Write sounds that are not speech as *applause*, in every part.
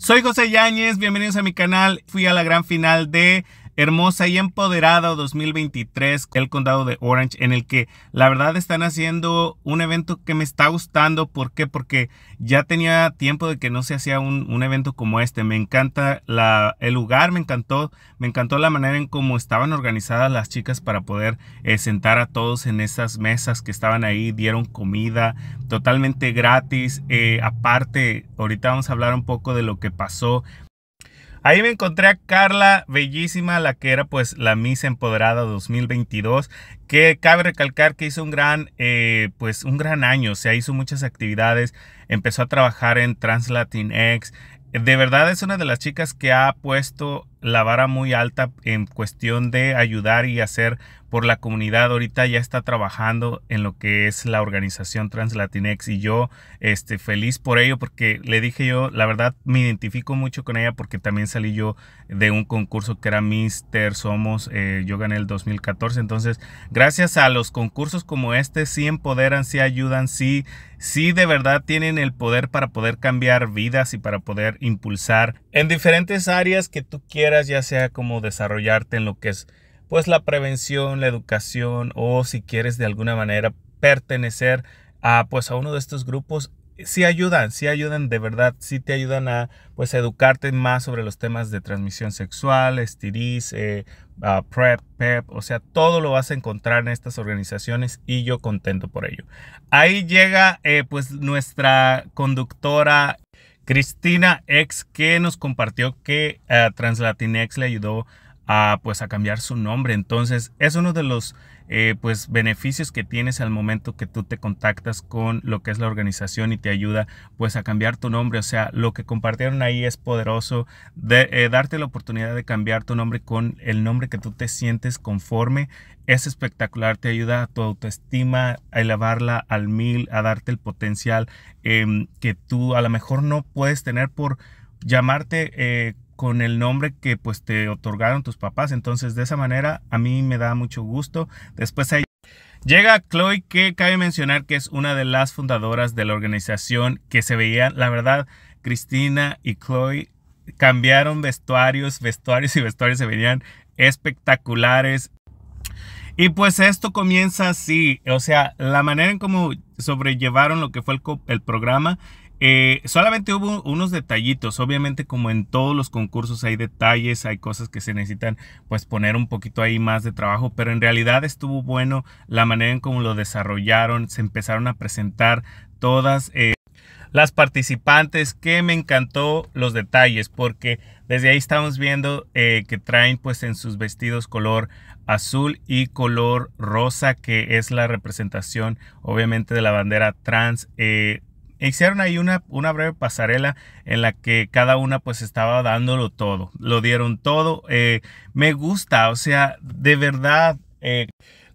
Soy José Yáñez, bienvenidos a mi canal. Fui a la gran final de hermosa y empoderada 2023 el condado de Orange en el que la verdad están haciendo un evento que me está gustando. ¿Por qué? Porque ya tenía tiempo de que no se hacía un, evento como este. Me encanta la, el lugar, me encantó, me encantó la manera en cómo estaban organizadas las chicas para poder eh, sentar a todos en esas mesas que estaban ahí, dieron comida totalmente gratis. Eh, aparte, ahorita vamos a hablar un poco de lo que pasó Ahí me encontré a Carla, bellísima, la que era pues la Miss Empoderada 2022, que cabe recalcar que hizo un gran, eh, pues un gran año, se sea, hizo muchas actividades, empezó a trabajar en TranslatinX. de verdad es una de las chicas que ha puesto la vara muy alta en cuestión de ayudar y hacer por la comunidad. Ahorita ya está trabajando en lo que es la organización Translatinex y yo este, feliz por ello porque le dije yo, la verdad me identifico mucho con ella porque también salí yo de un concurso que era Mister Somos, eh, yo gané el 2014. Entonces, gracias a los concursos como este, sí empoderan, sí ayudan, sí, sí de verdad tienen el poder para poder cambiar vidas y para poder impulsar en diferentes áreas que tú quieras ya sea como desarrollarte en lo que es pues la prevención, la educación o si quieres de alguna manera pertenecer a pues a uno de estos grupos, si ayudan, si ayudan de verdad, si te ayudan a pues educarte más sobre los temas de transmisión sexual, estiris, eh, PrEP, PEP, o sea, todo lo vas a encontrar en estas organizaciones y yo contento por ello. Ahí llega eh, pues nuestra conductora Cristina X, que nos compartió que Translatinex le ayudó pues, a cambiar su nombre. Entonces, es uno de los eh, pues, beneficios que tienes al momento que tú te contactas con lo que es la organización y te ayuda pues, a cambiar tu nombre. O sea, lo que compartieron ahí es poderoso, de, eh, darte la oportunidad de cambiar tu nombre con el nombre que tú te sientes conforme. Es espectacular, te ayuda a tu autoestima, a elevarla al mil, a darte el potencial em, que tú a lo mejor no puedes tener por llamarte eh, con el nombre que pues te otorgaron tus papás. Entonces de esa manera a mí me da mucho gusto. Después Llega Chloe que cabe mencionar que es una de las fundadoras de la organización que se veía, la verdad, Cristina y Chloe cambiaron vestuarios, vestuarios y vestuarios se veían espectaculares. Y pues esto comienza así, o sea, la manera en cómo sobrellevaron lo que fue el programa eh, solamente hubo unos detallitos, obviamente como en todos los concursos hay detalles, hay cosas que se necesitan pues poner un poquito ahí más de trabajo, pero en realidad estuvo bueno la manera en cómo lo desarrollaron, se empezaron a presentar todas eh, las participantes, que me encantó los detalles, porque desde ahí estamos viendo eh, que traen pues en sus vestidos color azul y color rosa, que es la representación obviamente de la bandera trans hicieron ahí una, una, breve pasarela en la que cada una pues estaba dándolo todo, lo dieron todo. Eh, me gusta, o sea, de verdad, eh,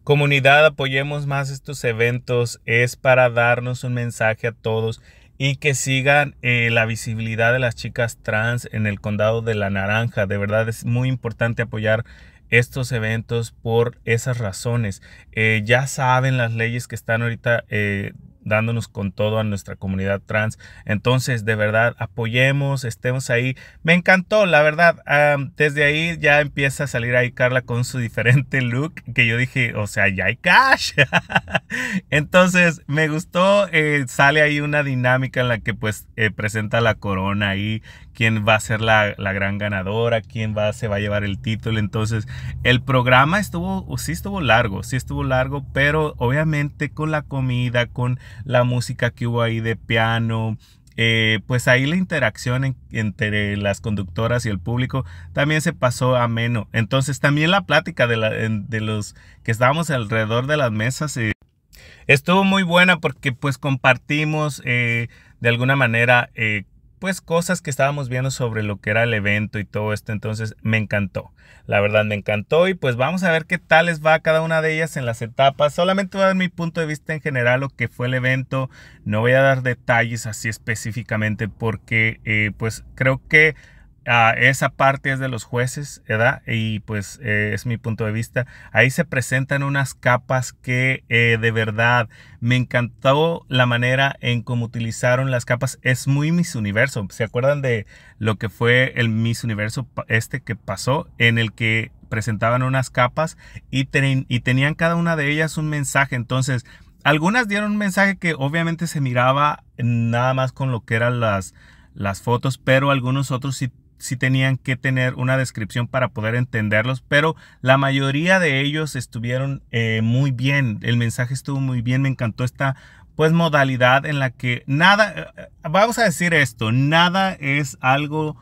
comunidad, apoyemos más estos eventos, es para darnos un mensaje a todos y que sigan eh, la visibilidad de las chicas trans en el condado de la Naranja. De verdad es muy importante apoyar estos eventos por esas razones. ya saben las leyes que están ahorita dándonos con todo a nuestra comunidad trans. Entonces, de verdad, apoyemos, estemos ahí. Me encantó, la verdad. desde ahí ya empieza a salir ahí Carla con su diferente look que yo dije, o sea, ya hay cash. *laughs* Entonces, me gustó. Eh, sale ahí una dinámica en la que pues eh, presenta la corona ahí quién va a ser la, la, gran ganadora, quién va, se va a llevar el título. Entonces, el programa estuvo, sí estuvo largo, sí estuvo largo, pero obviamente con la comida, con la música que hubo ahí de piano, eh, pues ahí la interacción entre las conductoras y el público también se pasó ameno. Entonces también la plática de, la, de los que estábamos alrededor de las mesas eh, estuvo muy buena porque pues compartimos eh, de alguna manera pues cosas que estábamos viendo sobre lo que era el evento y todo esto. Entonces me encantó. La verdad me encantó y pues vamos a ver qué tal les va cada una de ellas en las etapas. Solamente voy a dar mi punto de vista en general lo que fue el evento. No voy a dar detalles así específicamente porque eh, pues creo que Ah, esa parte es de los jueces, ¿verdad? Y pues eh, es mi punto de vista. Ahí se presentan unas capas que eh, de verdad me encantó la manera en cómo utilizaron las capas. Es muy Miss Universo. ¿Se acuerdan de lo que fue el Miss Universo este que pasó? En el que presentaban unas capas y, y tenían cada una de ellas un mensaje. Entonces, algunas dieron un mensaje que obviamente se miraba nada más con lo que eran las las fotos, pero algunos otros sí si tenían que tener una descripción para poder entenderlos, pero la mayoría de ellos estuvieron eh, muy bien, el mensaje estuvo muy bien, me encantó esta pues modalidad en la que nada, eh, eh, vamos a decir esto, nada es algo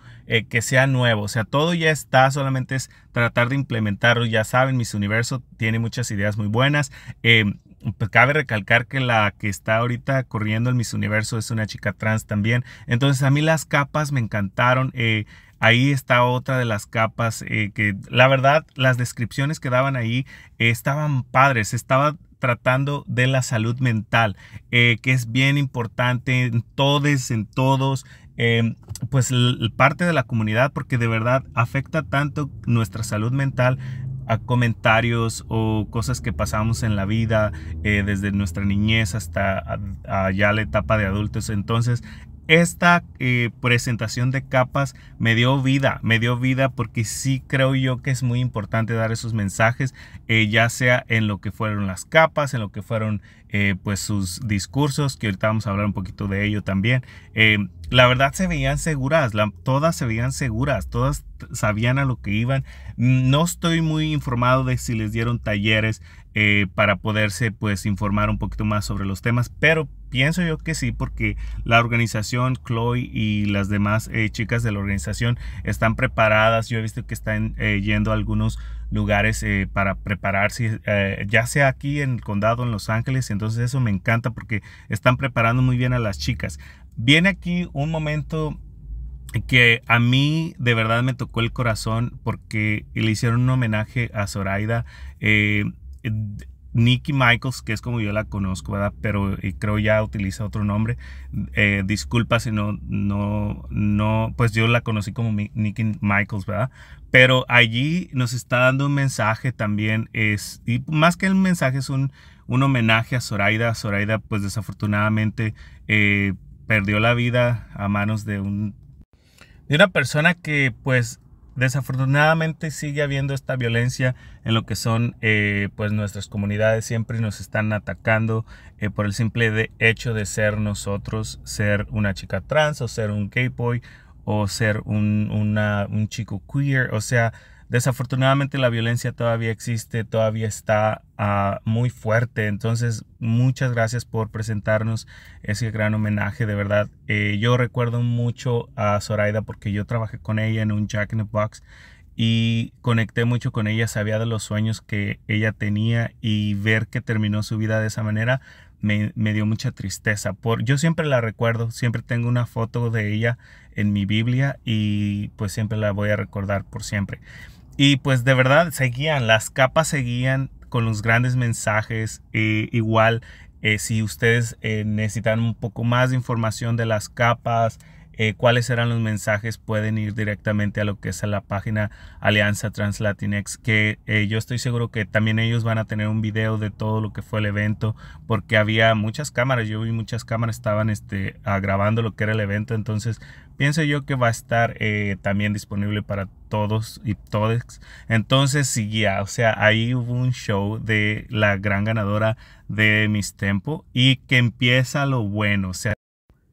que sea nuevo, o sea, todo ya está, solamente es tratar de implementarlo, ya saben, Miss Universo tiene muchas ideas muy buenas. Em, pues, cabe recalcar que la que está ahorita corriendo en Miss Universo es una chica trans también. Entonces a mí las capas me encantaron. Eh, Ahí está otra de las capas eh, que la verdad las descripciones que daban ahí estaban padres, estaba tratando de la salud mental, eh, que es bien importante en todos, en todos, eh, pues parte de la comunidad, porque de verdad afecta tanto nuestra salud mental a comentarios o cosas que pasamos en la vida, desde nuestra niñez hasta ya la etapa de adultos. Entonces, esta eh, presentación de capas me dio vida, me dio vida porque sí creo yo que es muy importante dar esos mensajes, eh, ya sea en lo que fueron las capas, en lo que fueron eh, pues sus discursos, que ahorita vamos a hablar un poquito de ello también. la verdad se veían seguras, todas se veían seguras, todas sabían a lo que iban. Mm, no estoy muy informado de si les dieron talleres eh, para poderse pues informar un poquito más sobre los temas. Pero pienso yo que sí, porque la organización, Chloe y las demás eh, chicas de la organización están preparadas. Yo he visto que están eh, yendo a algunos lugares para prepararse, ya sea aquí en el condado, en Los Ángeles. Entonces eso me encanta porque están preparando muy bien a las chicas. Viene aquí un momento que a mí de verdad me tocó el corazón porque le hicieron un homenaje a Zoraida. Eh, Nikki Michaels, que es como yo la conozco, ¿verdad? Pero eh, creo ya utiliza otro nombre. Eh, disculpa si no, no, no, pues yo la conocí como Nicky Michaels, ¿verdad? Pero allí nos está dando un mensaje también, es, y más que el mensaje es un, un homenaje a Zoraida. Zoraida, pues desafortunadamente, eh, perdió la vida a manos de un de una persona que pues Desafortunadamente sigue habiendo esta violencia en lo que son eh, pues nuestras comunidades, siempre nos están atacando eh, por el simple de hecho de ser nosotros, ser una chica trans o ser un gay boy o ser un, una, un chico queer, o sea, Desafortunadamente la violencia todavía existe, todavía está ah, muy fuerte. Entonces, muchas gracias por presentarnos ese gran homenaje, de verdad. Eh, yo recuerdo mucho a Zoraida porque yo trabajé con ella en un Jack in the Box y conecté mucho con ella, sabía de los sueños que ella tenía y ver que terminó su vida de esa manera me, me, dio mucha tristeza. Por, yo siempre la recuerdo, siempre tengo una foto de ella en mi Biblia y pues siempre la voy a recordar por siempre. Y pues de verdad seguían, las capas seguían con los grandes mensajes. igual, eh, si ustedes eh, necesitan un poco más de información de las capas, eh, cuáles eran los mensajes, pueden ir directamente a lo que es a la página Alianza Translatinex, que eh, yo estoy seguro que también ellos van a tener un video de todo lo que fue el evento, porque había muchas cámaras, yo vi muchas cámaras, estaban este, grabando lo que era el evento, entonces pienso yo que va a estar eh, también disponible para todos y todos Entonces, sí, o sea, ahí hubo un show de la gran ganadora de Mis Tempo y que empieza lo bueno, o sea,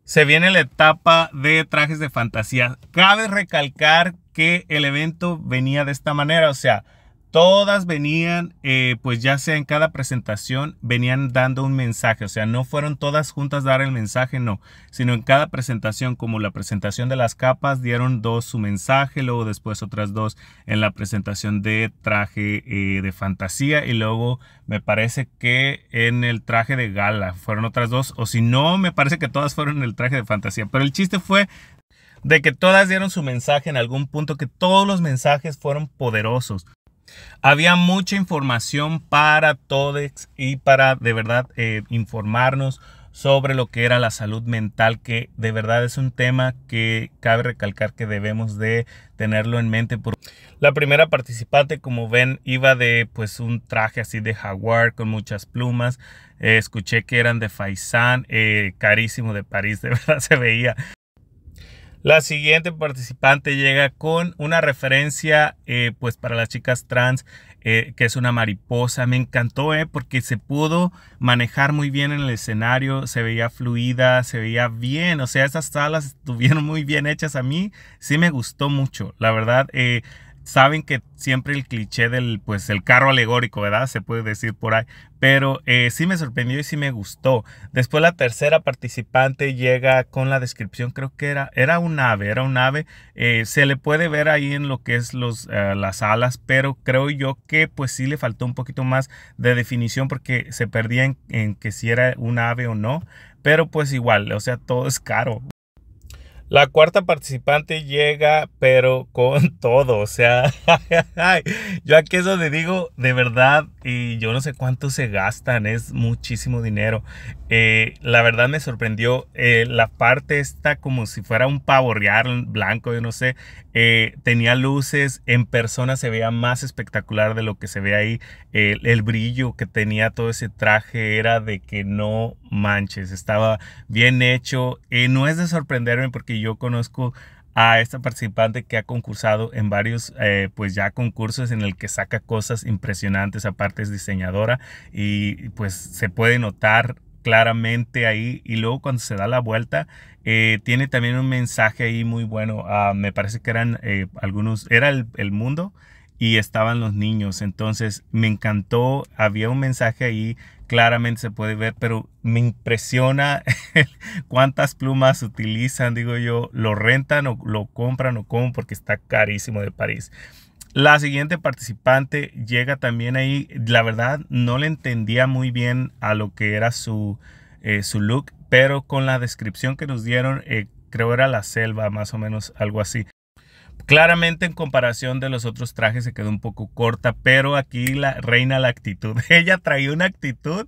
se viene la etapa de trajes de fantasía. Cabe recalcar que el evento venía de esta manera, o sea, todas venían, eh, pues ya sea en cada presentación, venían dando un mensaje, o sea, no fueron todas juntas dar el mensaje, no, sino en cada presentación, como la presentación de las capas, dieron dos su mensaje, luego después otras dos en la presentación de traje eh, de fantasía y luego me parece que en el traje de gala fueron otras dos, o si no, me parece que todas fueron en el traje de fantasía, pero el chiste fue de que todas dieron su mensaje en algún punto, que todos los mensajes fueron poderosos. Había mucha información para todos y para de verdad eh, informarnos sobre lo que era la salud mental, que de verdad es un tema que cabe recalcar que debemos de tenerlo en mente. Por... La primera participante, como ven, iba de pues un traje así de jaguar con muchas plumas. Eh, escuché que eran de Faisán, eh, carísimo de París, de *laughs* verdad se veía. La siguiente participante llega con una referencia, eh, pues para las chicas trans, eh, que es una mariposa. Me encantó, eh, porque se pudo manejar muy bien en el escenario, se veía fluida, se veía bien. O sea, esas salas estuvieron muy bien hechas a mí. Sí me gustó mucho, la verdad. Eh, saben que siempre el cliché del pues el carro alegórico, ¿verdad? Se puede decir por ahí, pero eh, sí me sorprendió y sí me gustó. Después la tercera participante llega con la descripción, creo que era, era un ave, era un ave, eh, se le puede ver ahí en lo que es los, eh, las alas, pero creo yo que pues sí le faltó un poquito más de definición porque se perdía en, en que si era un ave o no, pero pues igual, o sea, todo es caro. La cuarta participante llega, pero con *laughs* todo. O sea, yo aquí es donde digo, de verdad, y yo no sé cuánto se gastan, es muchísimo dinero. Eh, la verdad me sorprendió eh, la parte está como si fuera un pavo blanco, yo no sé. Eh, tenía luces, en persona se veía más espectacular de lo que se ve ahí. El, el brillo que tenía todo ese traje era de que no manches, estaba bien hecho. no es de sorprenderme porque yo conozco a esta participante que ha concursado en varios, eh, pues ya concursos en el que saca cosas impresionantes, aparte es diseñadora y pues se puede notar claramente ahí y luego cuando se da la vuelta eh, tiene también un mensaje ahí muy bueno, ah, me parece que eran eh, algunos, era el mundo y estaban los niños. Entonces me encantó, había un mensaje ahí claramente se puede ver, pero me impresiona *laughs* cuántas plumas utilizan, digo yo, lo rentan o lo compran o cómo, porque está carísimo de París. La siguiente participante llega también ahí, la verdad no le entendía muy bien a lo que era su, eh, su look, pero con la descripción que nos dieron, eh, creo era la selva, más o menos algo así. Claramente en comparación de los otros trajes se quedó un poco corta, pero aquí la reina la actitud. *laughs* Ella traía una actitud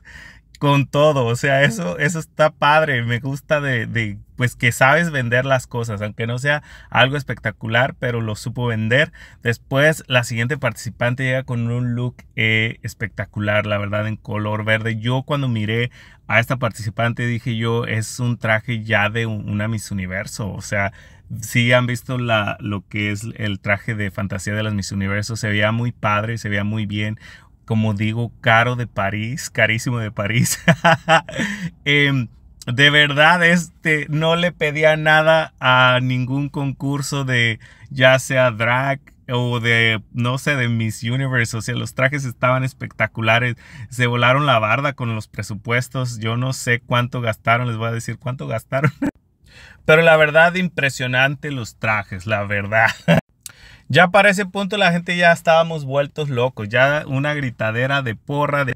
con todo, o sea, eso, eso está padre, me gusta de, pues que sabes vender las cosas, aunque no sea algo espectacular, pero lo supo vender. Después la siguiente participante llega con un look eh, espectacular, la verdad, en color verde. Yo cuando miré a esta participante dije yo, es un traje ya de una Miss Universo, o sea, sí han visto la, lo que es el traje de fantasía de las Miss Universo, se veía muy padre, se veía muy bien. Como digo, caro de París, carísimo de París. *laughs* Em, de verdad, este, no le pedía nada a ningún concurso de ya sea drag, o de, no sé, de Miss Universe. O sea, los trajes estaban espectaculares. Se volaron la barda con los presupuestos. Yo no sé cuánto gastaron, les voy a decir cuánto gastaron. *laughs* Pero la verdad, impresionante los trajes, la verdad. *laughs* Ya para ese punto la gente ya estábamos vueltos locos, ya una gritadera de porra. De...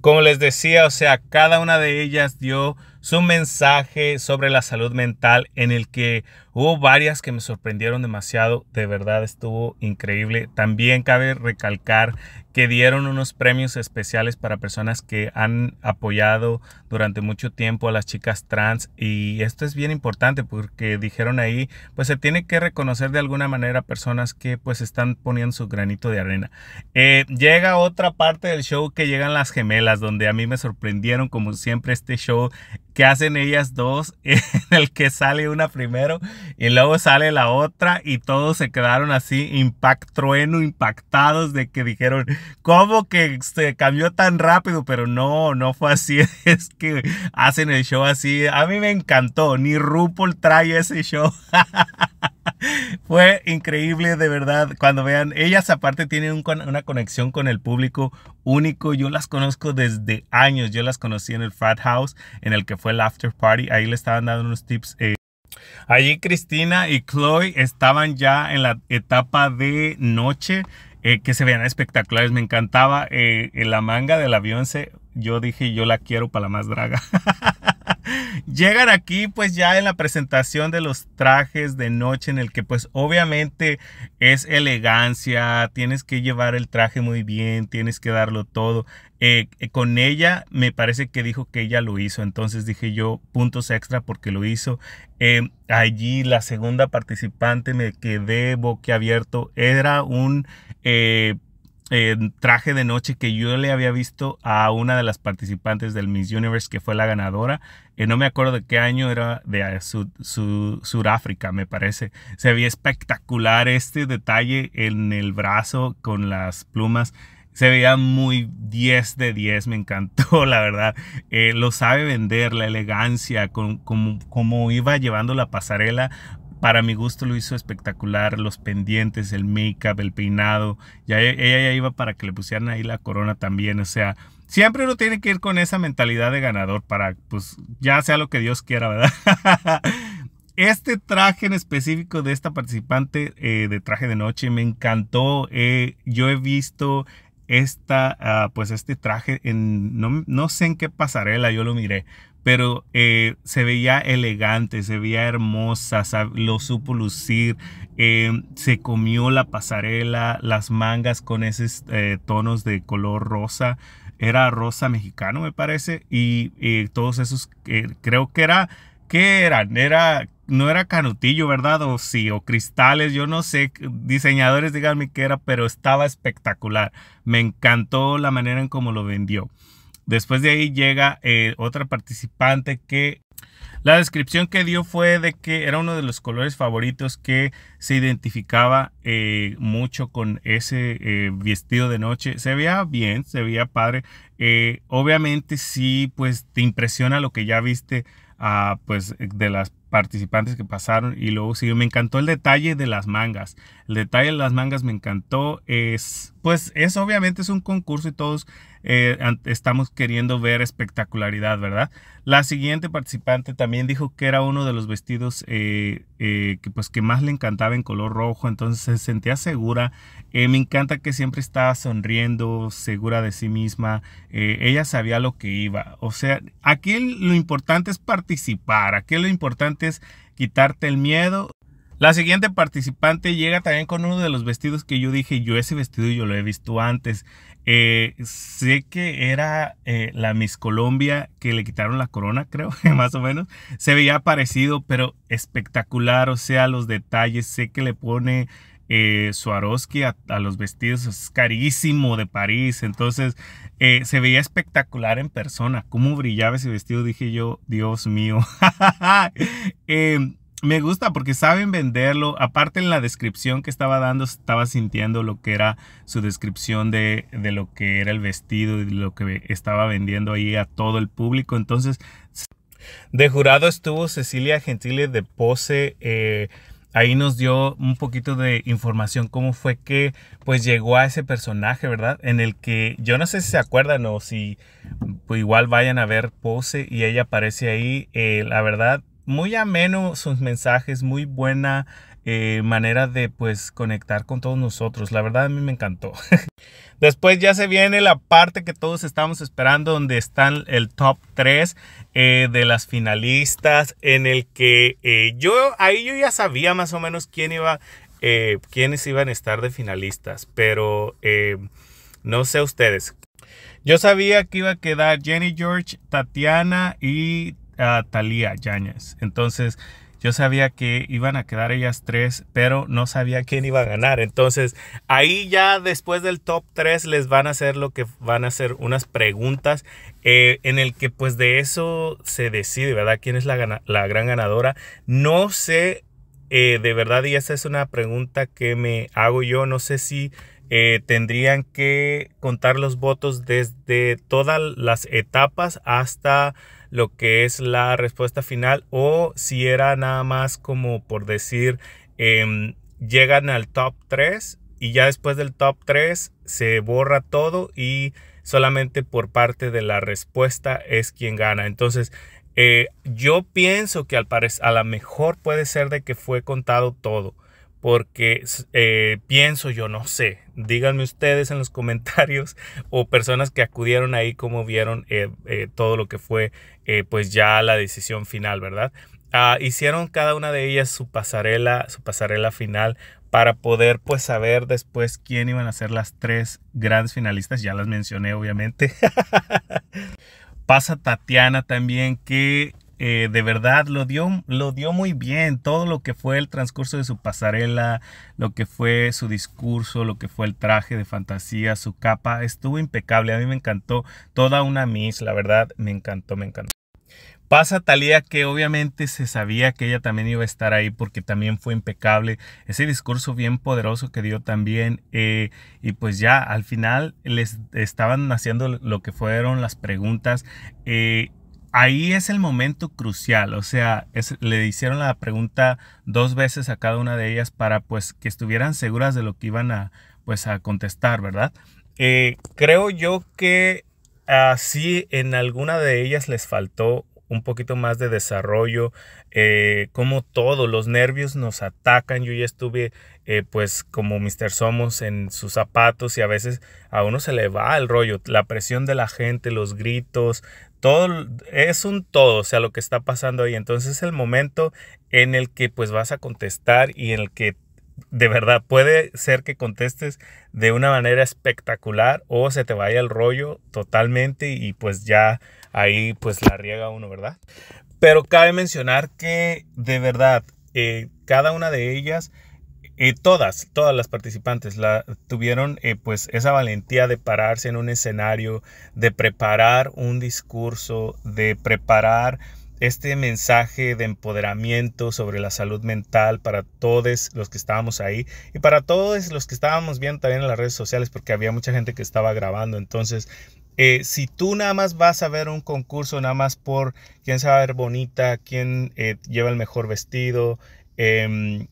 Como les decía, o sea, cada una de ellas dio su mensaje sobre la salud mental en el que hubo varias que me sorprendieron demasiado, de verdad estuvo increíble. También cabe recalcar que dieron unos premios especiales para personas que han apoyado durante mucho tiempo a las chicas trans y esto es bien importante porque dijeron ahí, pues se tiene que reconocer de alguna manera personas que pues están poniendo su granito de arena. Eh, llega otra parte del show que llegan las gemelas, donde a mí me sorprendieron como siempre este show que hacen ellas dos, *laughs* en el que sale una primero y luego sale la otra y todos se quedaron así impact trueno, impactados de que dijeron, ¿cómo que se cambió tan rápido? Pero no, no fue así, *laughs* es que hacen el show así. A mí me encantó, ni RuPaul trae ese show. *laughs* *laughs* Fue increíble, de verdad. Cuando vean, ellas aparte tienen una conexión con el público único. Yo las conozco desde años. Yo las conocí en el Frat House, en el que fue el After Party. Ahí le estaban dando unos tips. Eh. Allí Cristina y Chloe estaban ya en la etapa de noche, eh, que se vean espectaculares. Me encantaba eh, en la manga del avión. Se, yo dije, yo la quiero para la más draga. *laughs* llegan aquí pues ya en la presentación de los trajes de noche en el que pues obviamente es elegancia, tienes que llevar el traje muy bien, tienes que darlo todo. Eh, eh, con ella me parece que dijo que ella lo hizo, entonces dije yo puntos extra porque lo hizo. Eh, allí la segunda participante me quedé boquiabierto, era un traje de noche que yo le había visto a una de las participantes del Miss Universe que fue la ganadora. Eh, no me acuerdo de qué año era de eh, Sudáfrica, me parece. Se veía espectacular este detalle en el brazo con las plumas. Se veía muy 10 de 10, me encantó, *laughs* la verdad. Eh, lo sabe vender, la elegancia, como con, como iba llevando la pasarela para mi gusto lo hizo espectacular, los pendientes, el make-up, el peinado, ya ella ya iba para que le pusieran ahí la corona también, o sea, siempre uno tiene que ir con esa mentalidad de ganador para, pues, ya sea lo que Dios quiera, ¿verdad? *laughs* Este traje en específico de esta participante eh, de traje de noche me encantó. Eh, yo he visto esta, ah, pues este traje, en, no, sé en qué pasarela yo lo miré, pero eh, se veía elegante, se veía hermosa, lo supo lucir, em, se comió la pasarela, las mangas con esos eh, tonos de color rosa, era rosa mexicano me parece, y, eh, todos esos, creo que era, ¿qué eran? Era no era Canutillo, ¿verdad? O sí, o Cristales, yo no sé, diseñadores, díganme qué era, pero estaba espectacular. Me encantó la manera en cómo lo vendió. Después de ahí llega eh, otra participante que la descripción que dio fue de que era uno de los colores favoritos que se identificaba eh, mucho con ese eh, vestido de noche. Se veía bien, se veía padre. obviamente sí, pues te impresiona lo que ya viste pues, de las participantes que pasaron. Y luego sí, me encantó el detalle de las mangas. El detalle de las mangas me encantó. Es, pues es obviamente es un concurso y todos eh, estamos queriendo ver espectacularidad, ¿verdad? La siguiente participante también dijo que era uno de los vestidos eh, eh, que, pues, que más le encantaba en color rojo, entonces se sentía segura. me encanta que siempre estaba sonriendo, segura de sí misma. ella sabía lo que iba. O sea, aquí lo importante es participar, aquí lo importante es quitarte el miedo la siguiente participante llega también con uno de los vestidos que yo dije, yo ese vestido yo lo he visto antes. Eh, sé que era eh, la Miss Colombia que le quitaron la corona, *laughs* creo, más o menos. Se veía parecido, pero espectacular. O sea, los detalles. Sé que le pone eh, Swarovski a, los vestidos. Es carísimo de París. Entonces, eh, se veía espectacular en persona. Cómo brillaba ese vestido, dije yo, Dios mío. *laughs* eh, me gusta porque saben venderlo. Aparte en la descripción que estaba dando, estaba sintiendo lo que era su descripción de, lo que era el vestido y lo que estaba vendiendo ahí a todo el público. Entonces, de jurado estuvo Cecilia Gentile de Pose. Eh, ahí nos dio un poquito de información cómo fue que pues llegó a ese personaje, ¿verdad? En el que yo no sé si se acuerdan o si pues, igual vayan a ver Pose y ella aparece ahí. Eh, la verdad, muy ameno sus mensajes, muy buena eh, manera de pues conectar con todos nosotros. La verdad a mí me encantó. *laughs* Después ya se viene la parte que todos estamos esperando, donde están el top 3 eh, de las finalistas, en el que eh, yo ahí yo ya sabía más o menos quién iba, quiénes iban a estar de finalistas, pero no sé ustedes. Yo sabía que iba a quedar Jenny George, Tatiana y a Talía Yáñez. Entonces, yo sabía que iban a quedar ellas tres, pero no sabía quién iba a ganar. Entonces, ahí ya después del top tres les van a hacer lo que van a hacer unas preguntas eh, en el que pues de eso se decide, ¿verdad? ¿Quién es la, gran ganadora? No sé, eh, de verdad, y esa es una pregunta que me hago yo, no sé si... Eh, tendrían que contar los votos desde todas las etapas hasta lo que es la respuesta final o si era nada más como por decir em, llegan al top 3 y ya después del top 3 se borra todo y solamente por parte de la respuesta es quien gana. Entonces, eh, yo pienso que al parecer a lo mejor puede ser de que fue contado todo porque eh, pienso yo, no sé, díganme ustedes en los comentarios *laughs* o personas que acudieron ahí cómo vieron eh, eh, todo lo que fue pues ya la decisión final, ¿verdad? Ah, hicieron cada una de ellas su pasarela, su pasarela final para poder pues saber después quién iban a ser las tres grandes finalistas, ya las mencioné obviamente. *laughs* Pasa Tatiana también que eh, de verdad lo dio, lo dio muy bien, todo lo que fue el transcurso de su pasarela, lo que fue su discurso, lo que fue el traje de fantasía, su capa, estuvo impecable, a mí me encantó, toda una Miss, la verdad, me encantó, me encantó. Pasa Talía que obviamente se sabía que ella también iba a estar ahí porque también fue impecable. Ese discurso bien poderoso que dio también. Eh, y pues ya al final les estaban haciendo lo que fueron las preguntas. Eh, ahí es el momento crucial, o sea, le hicieron la pregunta dos veces a cada una de ellas para pues que estuvieran seguras de lo que iban a pues a contestar, ¿verdad? Eh, creo yo que así en alguna de ellas les faltó un poquito más de desarrollo, eh, como todos los nervios nos atacan, yo ya estuve eh, pues como Mr. Somos en sus zapatos y a veces a uno se le va el rollo, la presión de la gente, los gritos, todo es un todo, o sea, lo que está pasando ahí. Entonces es el momento en el que pues vas a contestar y en el que de verdad puede ser que contestes de una manera espectacular o se te vaya el rollo totalmente y pues ya ahí pues la riega uno, ¿verdad? Pero cabe mencionar que de verdad eh, cada una de ellas y eh, todas, todas las participantes la, tuvieron eh, pues esa valentía de pararse en un escenario, de preparar un discurso, de preparar este mensaje de empoderamiento sobre la salud mental para todos los que estábamos ahí y para todos los que estábamos viendo también en las redes sociales porque había mucha gente que estaba grabando. Entonces, eh, si tú nada más vas a ver un concurso, nada más por quién se va a ver bonita, quién lleva el mejor vestido, em,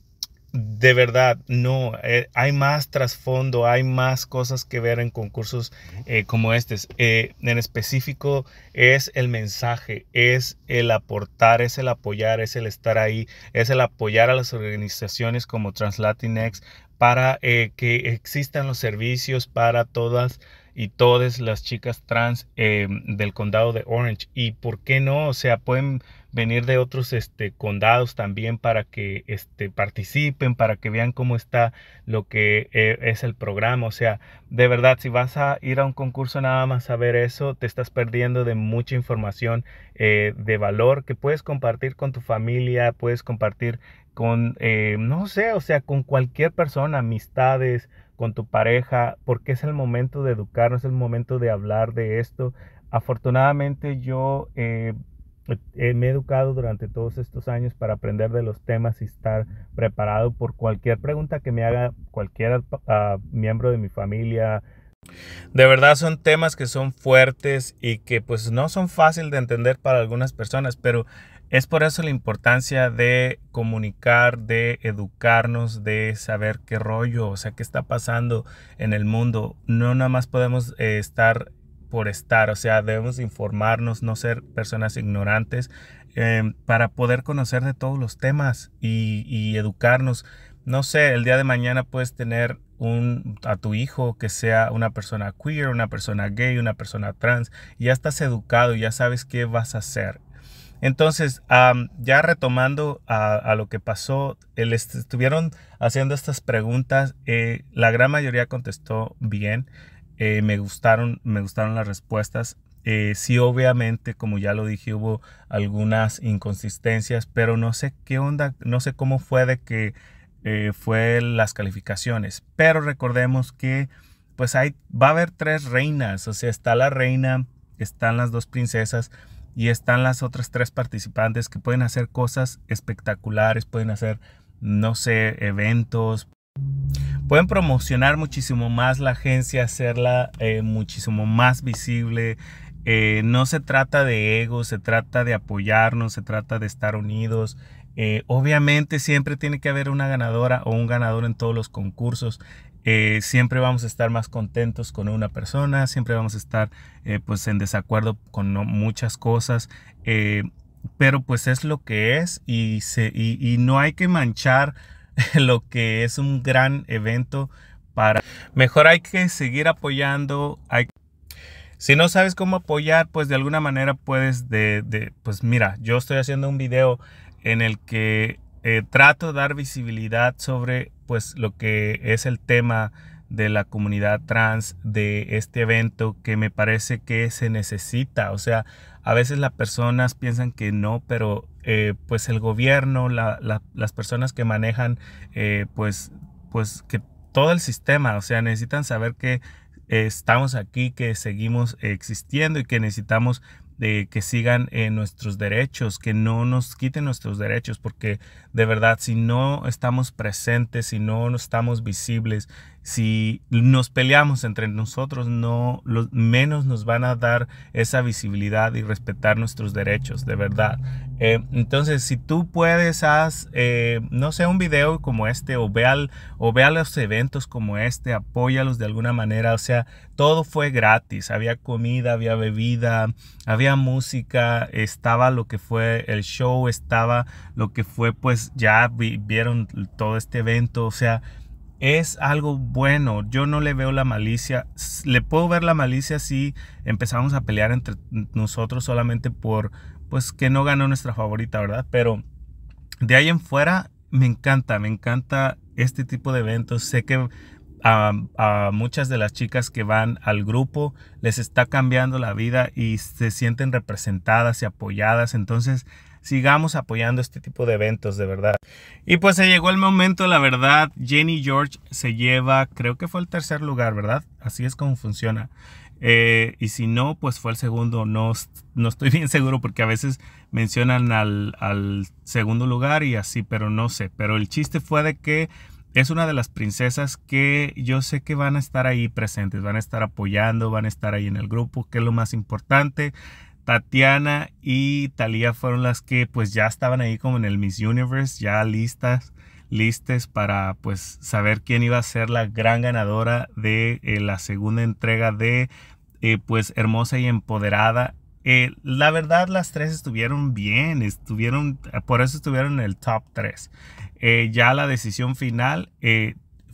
de verdad, no, eh, hay más trasfondo, hay más cosas que ver en concursos eh, como este. en específico es el mensaje, es el aportar, es el apoyar, es el estar ahí, es el apoyar a las organizaciones como Translatinex para que existan los servicios para todas y todas las chicas trans eh, del condado de Orange. Y por qué no, o sea, pueden venir de otros este, condados también para que este, participen, para que vean cómo está lo que eh, es el programa. O sea, de verdad, si vas a ir a un concurso nada más a ver eso, te estás perdiendo de mucha información eh, de valor que puedes compartir con tu familia, puedes compartir con, no sé, o sea, con cualquier persona, amistades, con tu pareja, porque es el momento de educarnos, es el momento de hablar de esto. Afortunadamente yo eh, me he educado durante todos estos años para aprender de los temas y estar preparado por cualquier pregunta que me haga cualquier ah, miembro de mi familia, de verdad son temas que son fuertes y que pues no son fácil de entender para algunas personas, pero es por eso la importancia de comunicar, de educarnos, de saber qué rollo, o sea, qué está pasando en el mundo. No nada más podemos eh, estar por estar, o sea, debemos informarnos, no ser personas ignorantes, em, para poder conocer de todos los temas y, educarnos. No sé, el día de mañana puedes tener un, a tu hijo que sea una persona queer, una persona gay, una persona trans, ya estás educado, ya sabes qué vas a hacer. Entonces, ya retomando a, lo que pasó, estuvieron haciendo estas preguntas, eh, la gran mayoría contestó bien, eh, me, gustaron, me gustaron las respuestas. Eh, sí, obviamente, como ya lo dije, hubo algunas inconsistencias, pero no sé qué onda, no sé cómo fue de que fue las calificaciones. Pero recordemos que pues hay, va a haber tres reinas, o sea, está la reina, están las dos princesas, y están las otras tres participantes que pueden hacer cosas espectaculares, pueden hacer, no sé, eventos. Pueden promocionar muchísimo más la agencia, hacerla eh, muchísimo más visible. Eh, no se trata de ego, se trata de apoyarnos, se trata de estar unidos. Eh, obviamente siempre tiene que haber una ganadora o un ganador en todos los concursos. Eh, siempre vamos a estar más contentos con una persona, siempre vamos a estar eh, pues en desacuerdo con muchas cosas, eh, pero pues es lo que es y, no hay que manchar *laughs* lo que es un gran evento para... Mejor hay que seguir apoyando, si no sabes cómo apoyar, pues de alguna manera puedes de, de, pues mira, yo estoy haciendo un video en el que eh, trato de dar visibilidad sobre pues lo que es el tema de la comunidad trans de este evento que me parece que se necesita. O sea, a veces las personas piensan que no, pero eh, pues el gobierno, las personas que manejan, eh, pues, pues que todo el sistema, o sea, necesitan saber que estamos aquí, que seguimos existiendo y que necesitamos de que sigan eh, nuestros derechos, que no nos quiten nuestros derechos, porque de verdad si no estamos presentes, si no estamos visibles si nos peleamos entre nosotros, no, los, menos nos van a dar esa visibilidad y respetar nuestros derechos, de verdad. Eh, entonces, si tú puedes, haz, eh, no sé, un video como este o ve, o ve los eventos como este, apóyalos de alguna manera. O sea, todo fue gratis. Había comida, había bebida, había música, estaba lo que fue el show, estaba lo que fue, pues ya vieron todo este evento. O sea, es algo bueno. Yo no le veo la malicia. Le puedo ver la malicia si empezamos a pelear entre nosotros solamente por, pues, que no ganó nuestra favorita, ¿verdad? Pero de ahí en fuera, me encanta, me encanta este tipo de eventos. Sé que a, a, muchas de las chicas que van al grupo les está cambiando la vida y se sienten representadas y apoyadas. Entonces, sigamos apoyando este tipo de eventos, de verdad. Y pues se llegó el momento, la verdad, Jenny George se lleva, creo que fue el tercer lugar, ¿verdad? Así es como funciona. Eh, y si no, pues fue el segundo. No, no estoy *laughs* bien seguro porque a veces mencionan al segundo lugar y así, pero no sé. Pero el chiste fue de que es una de las princesas que yo sé que van a estar ahí presentes, van a estar apoyando, van a estar ahí en el grupo, que es lo más importante. Tatiana y Talía fueron las que pues ya estaban ahí como en el Miss Universe, ya listas, listes para pues saber quién iba a ser la gran ganadora de eh, la segunda entrega de eh, pues Hermosa y Empoderada. Eh, la verdad las tres estuvieron bien, estuvieron, por eso estuvieron en el top 3. ya la decisión final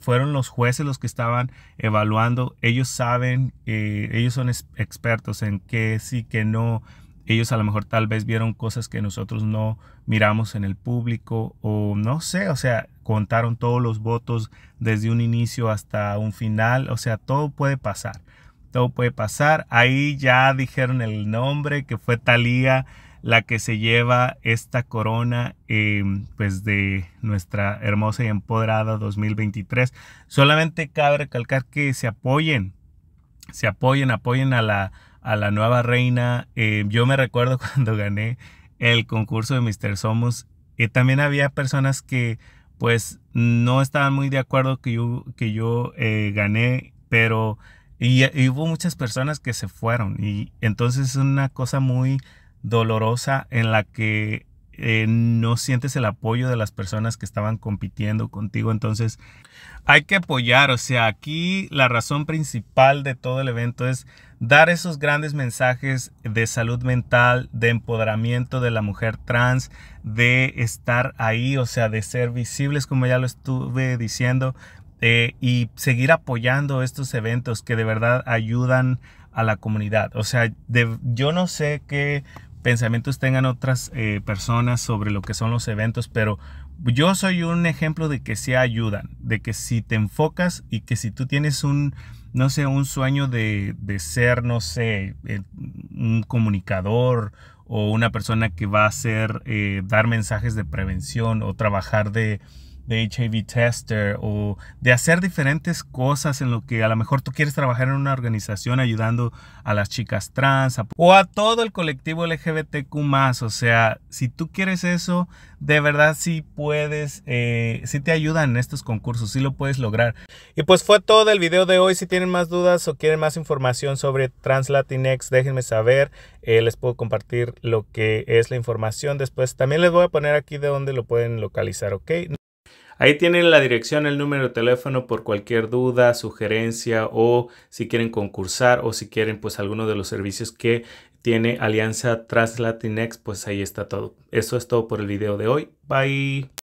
fueron los jueces los que estaban evaluando, ellos saben, eh, ellos son expertos en que sí, que no, ellos a lo mejor tal vez vieron cosas que nosotros no miramos en el público o no sé, o sea, contaron todos los votos desde un inicio hasta un final, o sea, todo puede pasar, todo puede pasar. Ahí ya dijeron el nombre que fue Talía la que se lleva esta corona em, pues de nuestra hermosa y empoderada 2023. Solamente cabe recalcar que se apoyen, se apoyen, apoyen a la, a la nueva reina. Em, yo me recuerdo *laughs* cuando gané el concurso de Mr. Somos, y eh, también había personas que pues no estaban muy de acuerdo que yo, que yo eh, gané, pero... Y, y, hubo muchas personas que se fueron y entonces es una cosa muy dolorosa en la que eh, no sientes el apoyo de las personas que estaban compitiendo contigo. Entonces, hay que apoyar. O sea, aquí la razón principal de todo el evento es dar esos grandes mensajes de salud mental, de empoderamiento de la mujer trans, de estar ahí, o sea, de ser visibles, como ya lo estuve diciendo, eh, y seguir apoyando estos eventos que de verdad ayudan a la comunidad. O sea, yo no sé qué pensamientos tengan otras eh, personas sobre lo que son los eventos, pero yo soy un ejemplo de que se ayudan, de que si te enfocas y que si tú tienes un, no sé, un sueño de, ser, no sé, eh, un comunicador o una persona que va a hacer, eh, dar mensajes de prevención o trabajar de, de HIV tester o de hacer diferentes cosas en lo que a lo mejor tú quieres trabajar en una organización ayudando a las chicas trans o a todo el colectivo LGBTQ más. O sea, si tú quieres eso, de verdad sí puedes, si eh, sí te ayudan en estos concursos, sí lo puedes lograr. Y pues fue todo el video de hoy. Si tienen más dudas o quieren más información sobre Translatinex, déjenme saber. Eh, les puedo compartir lo que es la información después. También les voy a poner aquí de dónde lo pueden localizar, ¿ok? Ahí tienen la dirección, el número de teléfono por cualquier duda, sugerencia o si quieren concursar o si quieren pues alguno de los servicios que tiene Alianza Translatinex, pues ahí está todo. Eso es todo por el video de hoy. Bye.